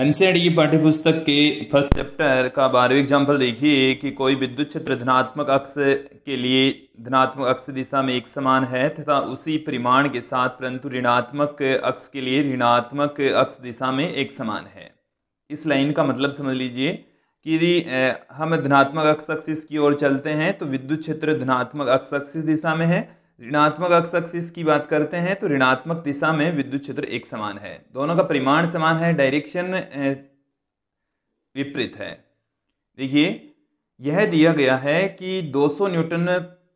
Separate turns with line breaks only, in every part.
NCERT पाठ्यपुस्तक के first chapter का बारहवीं एग्जाम्पल देखिए कि कोई विद्युत क्षेत्र धनात्मक अक्ष के लिए धनात्मक अक्ष दिशा में एक समान है तथा उसी परिमाण के साथ परंतु ऋणात्मक अक्ष के लिए ऋणात्मक अक्ष दिशा में एक समान है इस लाइन का मतलब समझ लीजिए कि यदि हम धनात्मक अक्ष अक्ष की ओर चलते हैं तो विद्युत क्षेत्र धनात्मक अक्ष अक्ष दिशा में है ऋणात्मक अक्ष एक्सिस की बात करते हैं तो ऋणात्मक दिशा में विद्युत क्षेत्र एक समान है दोनों का परिमाण समान है डायरेक्शन विपरीत है देखिए यह दिया गया है कि 200 न्यूटन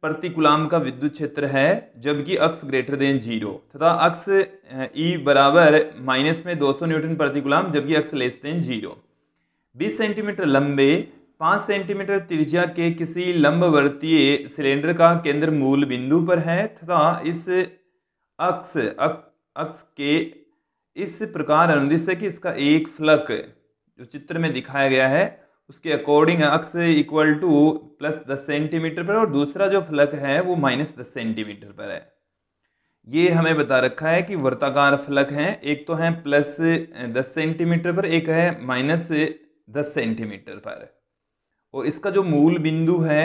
प्रति गुलाम का विद्युत क्षेत्र है जबकि अक्स ग्रेटर देन जीरो तथा अक्स ई बराबर माइनस में 200 न्यूटन प्रति गुलाम जबकि x less than zero 20 centimetre लंबे पाँच सेंटीमीटर त्रिज्या के किसी लंबवर्तीय सिलेंडर का केंद्र मूल बिंदु पर है तथा इस अक्स अक, अक्स के इस प्रकार अनुदिश है कि इसका एक फ्लक जो चित्र में दिखाया गया है उसके according x equal to plus दस सेंटीमीटर पर और दूसरा जो फ्लक है वो माइनस दस सेंटीमीटर पर है ये हमें बता रखा है कि वर्ताकार फलक हैं एक तो हैं प्लस दस सेंटीमीटर पर एक है माइनस दस सेंटीमीटर पर और इसका जो मूल बिंदु है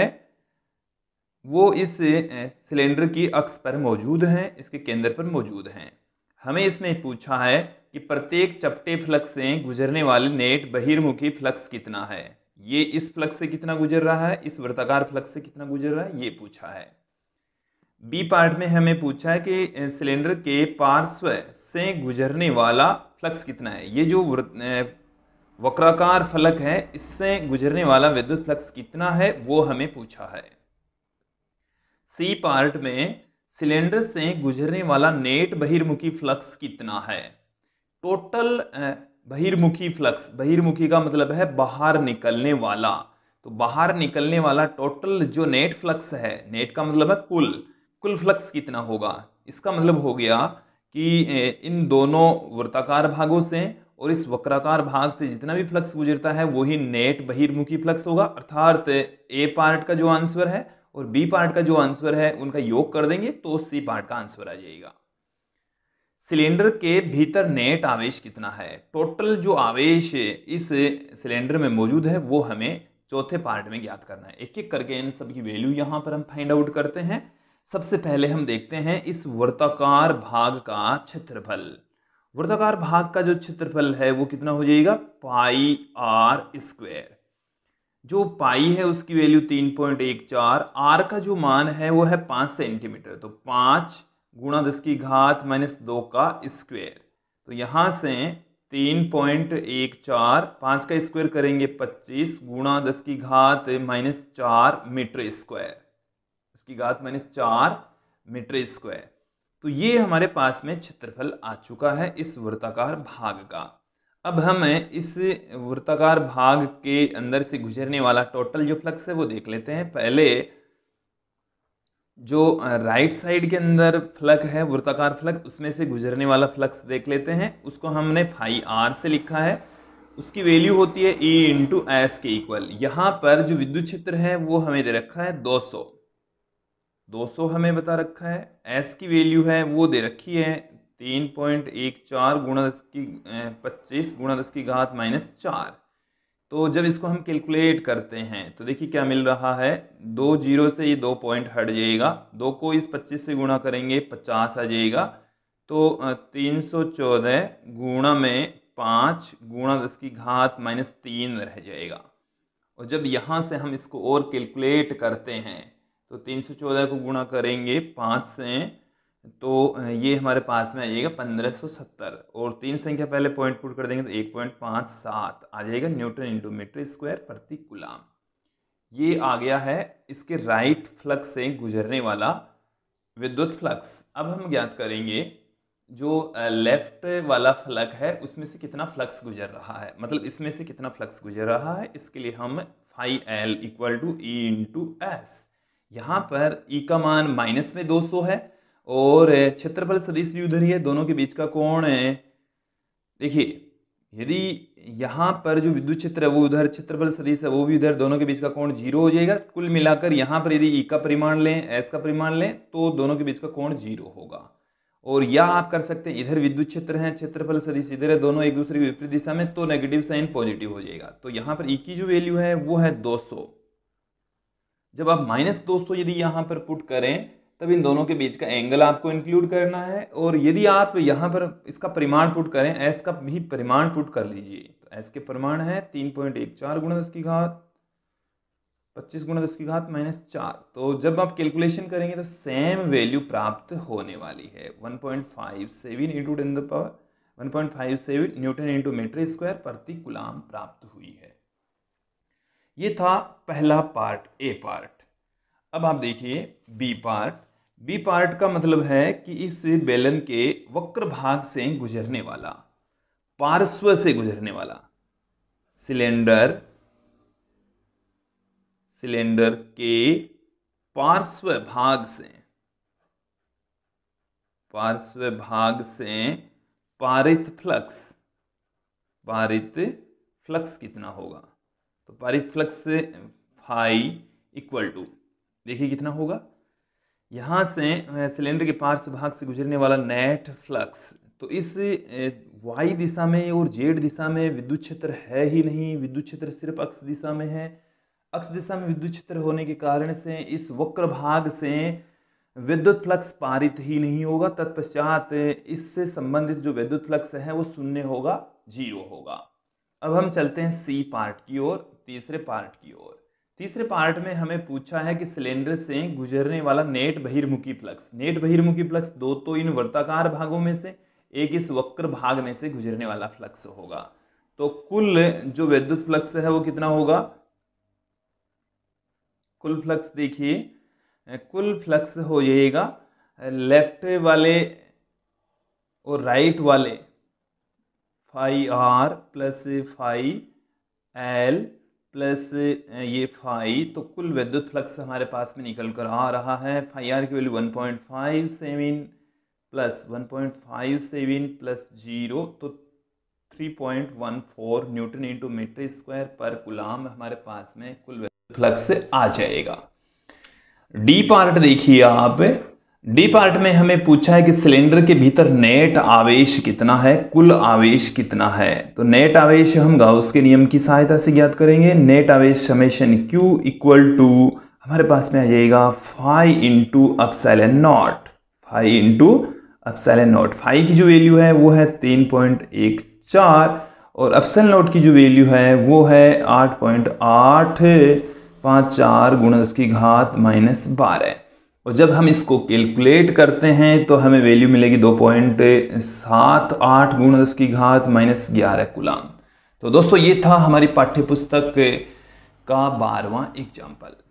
वो इस सिलेंडर की अक्स पर मौजूद हैं इसके केंद्र पर मौजूद हैं हमें इसमें पूछा है कि प्रत्येक चपटे फ्लक्स से गुजरने वाले नेट बहिर्मुखी फ्लक्स कितना है ये इस फ्लक्स से कितना गुजर रहा है इस वृत्ताकार फ्लक्स से कितना गुजर रहा है ये पूछा है बी पार्ट में हमें पूछा है कि सिलेंडर के पार्श्व से गुजरने वाला फ्लक्स कितना है ये जो वक्राकार फलक है इससे गुजरने वाला विद्युत फ्लक्स कितना है वो हमें पूछा है सी पार्ट में सिलेंडर से गुजरने वाला नेट बहिर्मुखी फ्लक्स कितना है टोटल बहिर्मुखी फ्लक्स बहिर्मुखी का मतलब है बाहर निकलने वाला तो बाहर निकलने वाला टोटल जो नेट फ्लक्स है नेट का मतलब है कुल कुल फ्लक्स कितना होगा इसका मतलब हो गया कि इन दोनों वृत्ताकार भागों से और इस वक्राकार भाग से जितना भी फ्लक्स गुजरता है वही नेट बहिर्मुखी फ्लक्स होगा अर्थात ए पार्ट का जो आंसर है और बी पार्ट का जो आंसर है उनका योग कर देंगे तो सी पार्ट का आंसर आ जाएगा सिलेंडर के भीतर नेट आवेश कितना है टोटल जो आवेश इस सिलेंडर में मौजूद है वो हमें चौथे पार्ट में ज्ञात करना है एक एक करके इन सबकी वैल्यू यहाँ पर हम फाइंड आउट करते हैं सबसे पहले हम देखते हैं इस वर्ताकार भाग का क्षेत्रफल गुरुत्वाकार भाग का जो क्षेत्रफल है वो कितना हो जाएगा पाई आर स्क्वायर जो पाई है उसकी वैल्यू तीन पॉइंट एक चार आर का जो मान है वो है पाँच सेंटीमीटर तो पाँच गुणा दस की घात माइनस दो का स्क्वायर तो यहाँ से तीन पॉइंट एक चार पाँच का स्क्वायर करेंगे पच्चीस गुणा दस की घात माइनस चार मीटर स्क्वायर इसकी घात माइनस चार मीटर स्क्वायर तो ये हमारे पास में क्षेत्रफल आ चुका है इस वृत्ताकार भाग का अब हमें इस वृत्ताकार भाग के अंदर से गुजरने वाला टोटल जो फ्लक्स है वो देख लेते हैं पहले जो राइट साइड के अंदर फ्लक है वृत्ताकार फ्लक उसमें से गुजरने वाला फ्लक्स देख लेते हैं उसको हमने फाई आर से लिखा है उसकी वैल्यू होती है ई इंटू एस के इक्वल यहाँ पर जो विद्युत क्षेत्र है वो हमें दे रखा है 200 200 हमें बता रखा है एस की वैल्यू है वो दे रखी है तीन पॉइंट एक चार गुणा दस की पच्चीस गुणा दस की घात माइनस चार तो जब इसको हम कैलकुलेट करते हैं तो देखिए क्या मिल रहा है दो जीरो से ये दो पॉइंट हट जाएगा दो को इस पच्चीस से गुणा करेंगे पचास आ जाएगा तो तीन सौ चौदह गुणा में पाँच गुणा दस की घात माइनस तीन रह जाएगा और जब यहाँ से हम इसको और कैलकुलेट करते हैं तो तीन सौ चौदह को गुणा करेंगे पाँच से तो ये हमारे पास में आ जाएगा पंद्रह सौ सत्तर और तीन संख्या पहले पॉइंट पुट कर देंगे तो एक पॉइंट पाँच सात आ जाएगा न्यूटन इंटू मीटर स्क्वायर प्रति गुलाम ये आ गया है इसके राइट फ्लक्स से गुजरने वाला विद्युत फ्लक्स अब हम ज्ञात करेंगे जो लेफ्ट वाला फ्लक है उसमें से कितना फ्लक्स गुजर रहा है मतलब इसमें से कितना फ्लक्स गुजर रहा है इसके लिए हम phi L equal to E into S यहाँ पर ई e का मान माइनस में 200 है और क्षेत्रफल सदिश भी उधर ही है दोनों के बीच का कोण है देखिए यदि यहाँ पर जो विद्युत क्षेत्र है वो उधर क्षेत्रफल सदिश है वो भी उधर दोनों के बीच का कोण जीरो हो जाएगा कुल मिलाकर यहाँ पर यदि ई e का परिमाण लें एस का परिमाण लें तो दोनों के बीच का कोण जीरो होगा और या आप कर सकते हैं इधर विद्युत क्षेत्र है क्षेत्रफल सदिश इधर है दोनों एक दूसरे की विपरीत दिशा में तो नेगेटिव साइन पॉजिटिव हो जाएगा तो यहाँ पर ई e की जो वैल्यू है वो है 200 जब आप माइनस सौ यदि यहाँ पर पुट करें तब इन दोनों के बीच का एंगल आपको इंक्लूड करना है और यदि आप यहाँ पर इसका परिमाण पुट करें एस का भी परिमाण पुट कर लीजिए तो एस के परिमाण है तीन पॉइंट एक चार गुणा दस की घात पच्चीस गुणा दस की घात माइनस चार तो जब आप कैलकुलेशन करेंगे तो सेम वैल्यू प्राप्त होने वाली है one point five seven into ten the power one point five seven newton into metre square प्रति गुलाम प्राप्त हुई है ये था पहला पार्ट ए पार्ट अब आप देखिए बी पार्ट बी पार्ट का मतलब है कि इस बेलन के वक्र भाग से गुजरने वाला पार्श्व से गुजरने वाला सिलेंडर सिलेंडर के पार्श्व भाग से पार्श्व भाग से पारित फ्लक्स पारित फ्लक्स कितना होगा तो पारित फ्लक्स फाई इक्वल टू देखिए कितना होगा यहाँ से सिलेंडर के से भाग से गुजरने वाला नेट फ्लक्स तो इस वाई दिशा में और जेड दिशा में विद्युत क्षेत्र है ही नहीं विद्युत क्षेत्र सिर्फ अक्ष दिशा में है अक्ष दिशा में विद्युत क्षेत्र होने के कारण से इस वक्र भाग से विद्युत फ्लक्स पारित ही नहीं होगा तत्पश्चात इससे संबंधित जो विद्युत फ्लक्स है वो शून्य होगा जीरो होगा अब हम चलते हैं सी पार्ट की ओर तीसरे पार्ट की ओर तीसरे पार्ट में हमें पूछा है कि सिलेंडर से गुजरने वाला नेट बहिर्मुखी फ्लक्स नेट बहिर्मुखी प्लक्स दो तो इन वर्ताकार भागों में से एक इस वक्र भाग में से गुजरने वाला फ्लक्स होगा तो कुल जो विद्युत फ्लक्स है वो कितना होगा कुल फ्लक्स देखिए कुल फ्लक्स हो जाएगा लेफ्ट वाले और राइट वाले phi R plus phi L plus ये फाइव तो कुल विद्युत फ्लक्स हमारे पास में निकल कर आ रहा है फाइव आर की value one point five seven plus one point five seven plus zero तो three point one four newton into metre square पर गुलाम हमारे पास में कुल विद्युत फ्लक्स आ जाएगा डी पार्ट देखिए आप डी पार्ट में हमें पूछा है कि सिलेंडर के भीतर नेट आवेश कितना है कुल आवेश कितना है तो नेट आवेश हम गाउस के नियम की सहायता से ज्ञात करेंगे नेट आवेश समेशन क्यू इक्वल टू हमारे पास में आ जाएगा phi into epsilon naught phi into epsilon naught phi की जो वैल्यू है वो है तीन पॉइंट एक चार और अपसेल नॉट की जो वैल्यू है वो है आठ पॉइंट आठ पाँच चार गुणस की घात माइनस बारह और जब हम इसको कैलकुलेट करते हैं तो हमें वैल्यू मिलेगी दो पॉइंट सात आठ गुण दस की घात माइनस ग्यारह कुलाम तो दोस्तों ये था हमारी पाठ्यपुस्तक का बारवा एग्जाम्पल